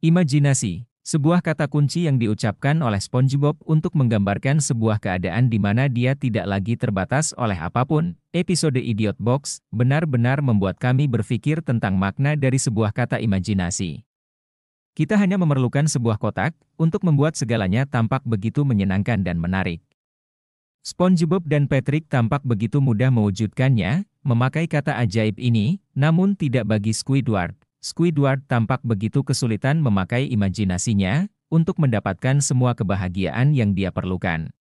Imajinasi, sebuah kata kunci yang diucapkan oleh SpongeBob untuk menggambarkan sebuah keadaan di mana dia tidak lagi terbatas oleh apapun. Episode Idiot Box benar-benar membuat kami berpikir tentang makna dari sebuah kata imajinasi. Kita hanya memerlukan sebuah kotak untuk membuat segalanya tampak begitu menyenangkan dan menarik. SpongeBob dan Patrick tampak begitu mudah mewujudkannya memakai kata ajaib ini, namun tidak bagi Squidward Squidward tampak begitu kesulitan memakai imajinasinya untuk mendapatkan semua kebahagiaan yang dia perlukan.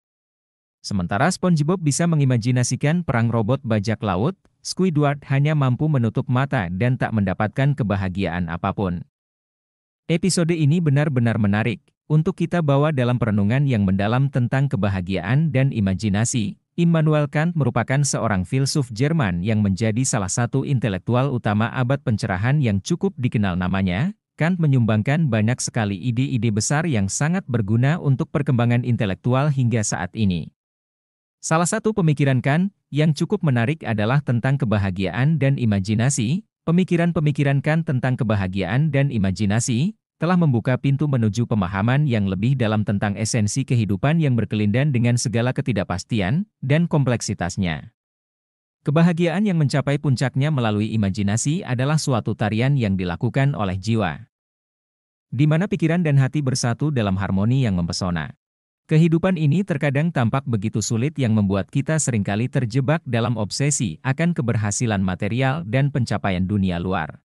Sementara SpongeBob bisa mengimajinasikan perang robot bajak laut, Squidward hanya mampu menutup mata dan tak mendapatkan kebahagiaan apapun. Episode ini benar-benar menarik untuk kita bawa dalam perenungan yang mendalam tentang kebahagiaan dan imajinasi, Immanuel Kant merupakan seorang filsuf Jerman yang menjadi salah satu intelektual utama abad pencerahan yang cukup dikenal namanya. Kant menyumbangkan banyak sekali ide-ide besar yang sangat berguna untuk perkembangan intelektual hingga saat ini. Salah satu pemikiran Kant yang cukup menarik adalah tentang kebahagiaan dan imajinasi. Pemikiran-pemikiran Kant tentang kebahagiaan dan imajinasi telah membuka pintu menuju pemahaman yang lebih dalam tentang esensi kehidupan yang berkelindan dengan segala ketidakpastian dan kompleksitasnya. Kebahagiaan yang mencapai puncaknya melalui imajinasi adalah suatu tarian yang dilakukan oleh jiwa, di mana pikiran dan hati bersatu dalam harmoni yang mempesona. Kehidupan ini terkadang tampak begitu sulit yang membuat kita seringkali terjebak dalam obsesi akan keberhasilan material dan pencapaian dunia luar.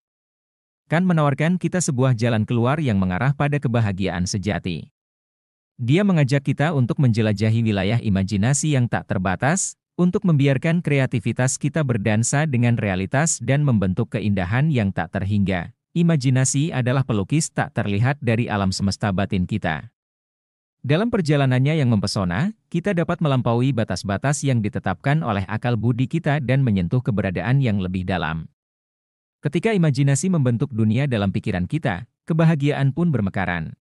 Kan menawarkan kita sebuah jalan keluar yang mengarah pada kebahagiaan sejati. Dia mengajak kita untuk menjelajahi wilayah imajinasi yang tak terbatas, untuk membiarkan kreativitas kita berdansa dengan realitas dan membentuk keindahan yang tak terhingga. Imajinasi adalah pelukis tak terlihat dari alam semesta batin kita. Dalam perjalanannya yang mempesona, kita dapat melampaui batas-batas yang ditetapkan oleh akal budi kita dan menyentuh keberadaan yang lebih dalam. Ketika imajinasi membentuk dunia dalam pikiran kita, kebahagiaan pun bermekaran.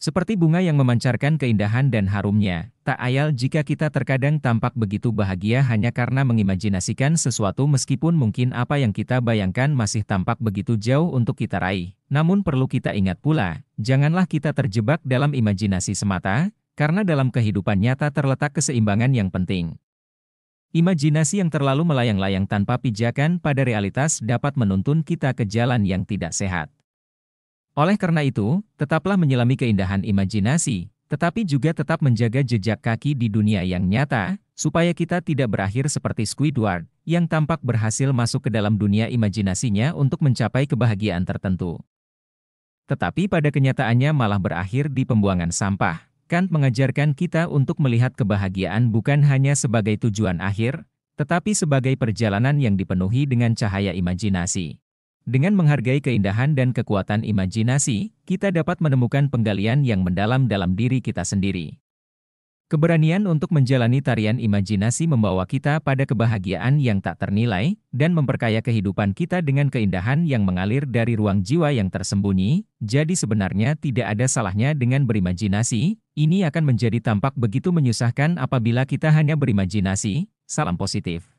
Seperti bunga yang memancarkan keindahan dan harumnya, tak ayal jika kita terkadang tampak begitu bahagia hanya karena mengimajinasikan sesuatu meskipun mungkin apa yang kita bayangkan masih tampak begitu jauh untuk kita raih. Namun perlu kita ingat pula, janganlah kita terjebak dalam imajinasi semata, karena dalam kehidupan nyata terletak keseimbangan yang penting. Imajinasi yang terlalu melayang-layang tanpa pijakan pada realitas dapat menuntun kita ke jalan yang tidak sehat. Oleh karena itu, tetaplah menyelami keindahan imajinasi, tetapi juga tetap menjaga jejak kaki di dunia yang nyata, supaya kita tidak berakhir seperti Squidward, yang tampak berhasil masuk ke dalam dunia imajinasinya untuk mencapai kebahagiaan tertentu. Tetapi pada kenyataannya malah berakhir di pembuangan sampah. Kant mengajarkan kita untuk melihat kebahagiaan bukan hanya sebagai tujuan akhir, tetapi sebagai perjalanan yang dipenuhi dengan cahaya imajinasi. Dengan menghargai keindahan dan kekuatan imajinasi, kita dapat menemukan penggalian yang mendalam dalam diri kita sendiri. Keberanian untuk menjalani tarian imajinasi membawa kita pada kebahagiaan yang tak ternilai dan memperkaya kehidupan kita dengan keindahan yang mengalir dari ruang jiwa yang tersembunyi. Jadi, sebenarnya tidak ada salahnya dengan berimajinasi. Ini akan menjadi tampak begitu menyusahkan apabila kita hanya berimajinasi. Salam positif.